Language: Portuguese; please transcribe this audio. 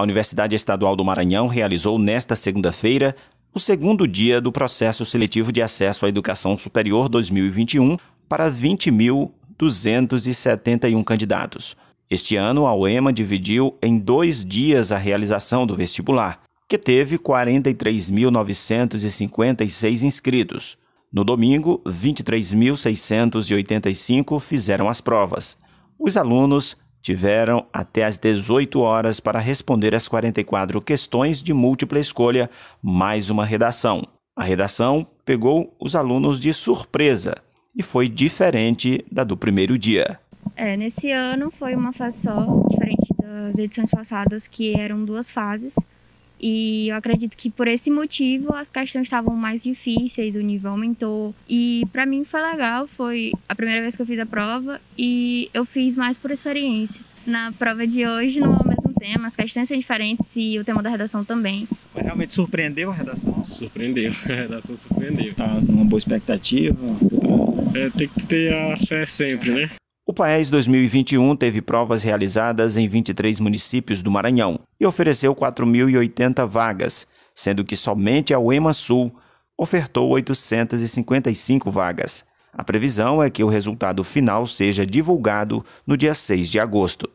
A Universidade Estadual do Maranhão realizou nesta segunda-feira o segundo dia do processo seletivo de acesso à educação superior 2021 para 20.271 candidatos. Este ano, a UEMA dividiu em dois dias a realização do vestibular, que teve 43.956 inscritos. No domingo, 23.685 fizeram as provas. Os alunos tiveram até às 18 horas para responder as 44 questões de múltipla escolha, mais uma redação. A redação pegou os alunos de surpresa e foi diferente da do primeiro dia. É, nesse ano foi uma fase só, diferente das edições passadas, que eram duas fases. E eu acredito que por esse motivo as questões estavam mais difíceis, o nível aumentou. E para mim foi legal, foi a primeira vez que eu fiz a prova e eu fiz mais por experiência. Na prova de hoje não é o mesmo tema, as questões são diferentes e o tema da redação também. Mas realmente surpreendeu a redação? Surpreendeu, a redação surpreendeu. Tá numa boa expectativa. É, tem que ter a fé sempre, né? O PAES 2021 teve provas realizadas em 23 municípios do Maranhão e ofereceu 4.080 vagas, sendo que somente a UEMA Sul ofertou 855 vagas. A previsão é que o resultado final seja divulgado no dia 6 de agosto.